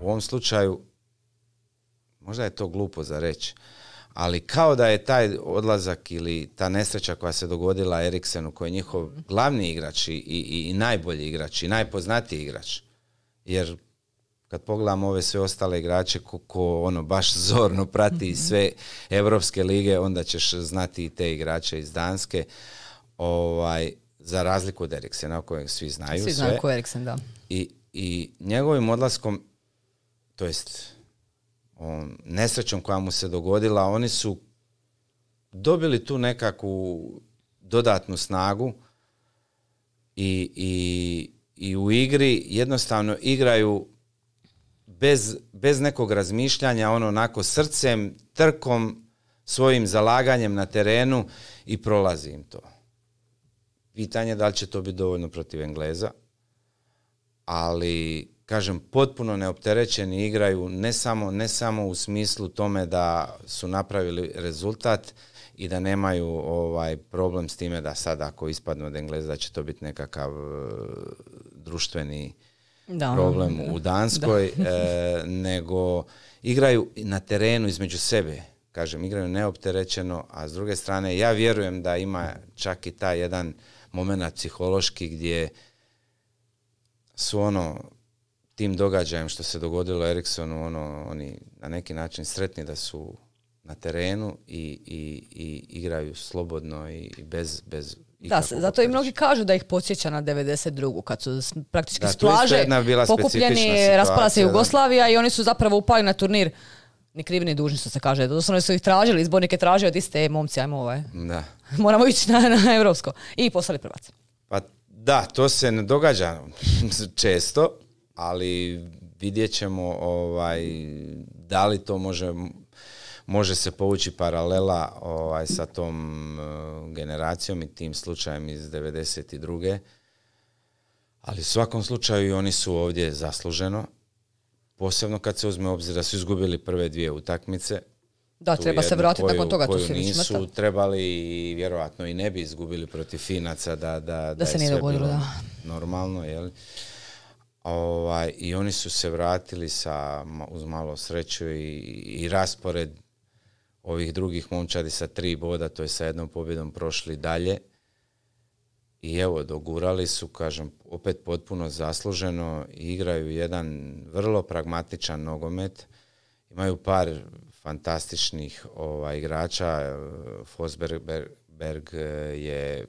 U ovom slučaju, možda je to glupo za reći, ali kao da je taj odlazak ili ta nesreća koja se dogodila Eriksenu, koji je njihov glavni igrač i, i, najbolji igrač i najpoznatiji igrač, jer kad pogledamo ove sve ostale igrače ko, ono baš zorno prati mhm. sve europske lige, onda ćeš znati i te igrače iz Danske. Ovaj, za razliku od Eriksena, kojeg svi znaju. Svi znaju Eriksen, da. I, I njegovim odlaskom to jest nesrećom koja mu se dogodila, oni su dobili tu nekakvu dodatnu snagu i, i, i u igri jednostavno igraju bez, bez nekog razmišljanja, ono onako srcem, trkom, svojim zalaganjem na terenu i prolazi im to. Pitanje je da li će to biti dovoljno protiv Engleza, ali kažem potpuno neopterećeni igraju ne samo, ne samo u smislu tome da su napravili rezultat i da nemaju ovaj problem s time da sad ako ispadnu od Engleza da će to biti nekakav e, društveni problem u Danskoj e, nego igraju na terenu između sebe kažem igraju neopterećeno a s druge strane ja vjerujem da ima čak i taj jedan momenat psihološki gdje su ono tim događajem što se dogodilo Eriksonu, ono, oni na neki način sretni da su na terenu i, i, i igraju slobodno i, bez, bez da, zato i mnogi kažu da ih podsjeća na 92. kad su praktički da, s plaže pokupljeni, raspala se Jugoslavija i oni su zapravo upali na turnir ni krivi ni dužni što se kaže. Doslovno su ih tražili, izbornike tražio od iste momci, ajmo ovaj. Da. Moramo ići na, na europsko. I poslali prvac. Pa da, to se ne događa često, ali vidjet ćemo ovaj, da li to može, može se povući paralela ovaj, sa tom eh, generacijom i tim slučajem iz 92. Ali u svakom slučaju i oni su ovdje zasluženo, posebno kad se uzme obzir da su izgubili prve dvije utakmice, da, treba se vratiti nakon toga. tu nisu trebali i vjerojatno i ne bi izgubili protiv Finaca da, se nije dogodilo. Da. Normalno, jel? Ovaj, I oni su se vratili sa, uz malo sreću i, i raspored ovih drugih momčadi sa tri boda, to je sa jednom pobjedom prošli dalje. I evo, dogurali su, kažem, opet potpuno zasluženo, igraju jedan vrlo pragmatičan nogomet, imaju par fantastičnih ovaj, igrača. E, Fosberg Berg je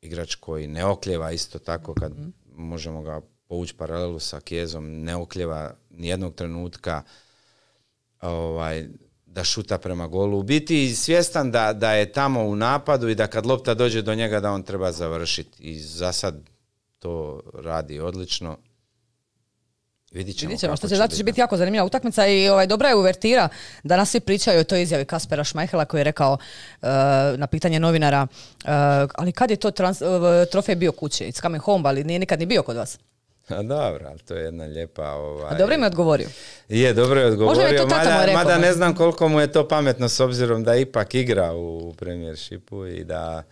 igrač koji ne okljeva isto tako kad mhm. možemo ga povući paralelu sa Kjezom, ne okljeva nijednog trenutka ovaj, da šuta prema golu. U biti svjestan da, da je tamo u napadu i da kad lopta dođe do njega da on treba završiti. I za sad to radi odlično. Vidit ćemo, Vidit ćemo što će, zato će biti jako zanimljiva utakmica i ovaj, dobra je uvertira. Danas svi pričaju o toj izjavi Kaspera Šmajhela koji je rekao uh, na pitanje novinara, uh, ali kad je to trans, uh, trofej bio kuće, It's coming home, ali nije nikad ni bio kod vas. A dobro, ali to je jedna lijepa... Ovaj... A dobro mi je odgovorio. Je, dobro je odgovorio, mada, rekao, mada ne znam koliko mu je to pametno s obzirom da ipak igra u Premiershipu i da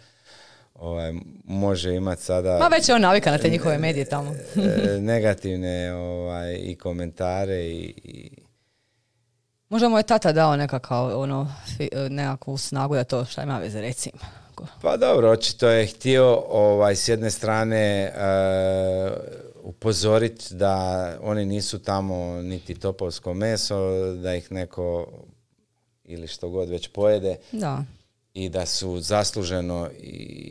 ovaj, može imati sada... Ma već je on navika na te njihove medije tamo. E, negativne ovaj, i komentare i, i... Možda mu je tata dao nekakav, ono, nekakvu snagu da to šta ima veze recimo. Pa dobro, očito je htio ovaj, s jedne strane uh, e, upozoriti da oni nisu tamo niti topovsko meso, da ih neko ili što god već pojede. Da. I da su zasluženo i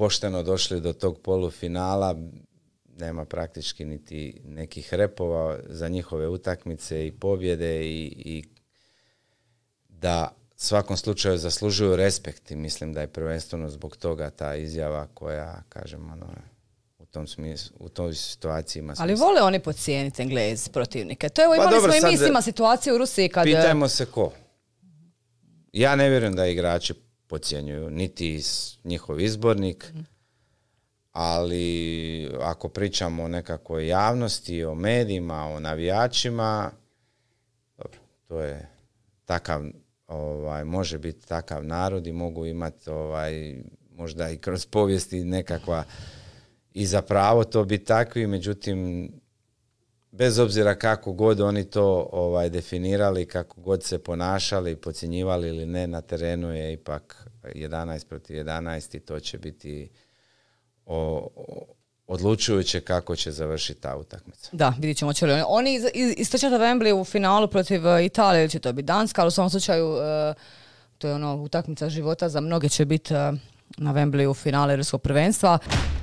pošteno došli do tog polufinala, nema praktički niti nekih repova za njihove utakmice i pobjede i, i da svakom slučaju zaslužuju respekt i mislim da je prvenstveno zbog toga ta izjava koja, kažem, ono, u tom smislu, u toj situaciji ima smisla. Ali vole oni pocijeniti Englez protivnike. To je evo, pa imali smo i mi situaciju u Rusiji kad... Pitajmo e, se ko. Ja ne vjerujem da igrači pocijenjuju, niti njihov izbornik, ali ako pričamo o nekakvoj javnosti, o medijima, o navijačima, dobro, to je takav, ovaj, može biti takav narod i mogu imati ovaj, možda i kroz povijesti nekakva i za pravo to biti takvi, međutim bez obzira kako god oni to ovaj, definirali, kako god se ponašali, pocijenjivali ili ne, na terenu je ipak 11 protiv 11 i to će biti odlučujuće kako će završiti ta utakmica. Da, vidit ćemo će li oni. Oni Wembley u finalu protiv e, Italije, će to biti Danska, ali u svom slučaju e, to je ono utakmica života, za mnoge će biti e, na Wembley u finale Europskog prvenstva.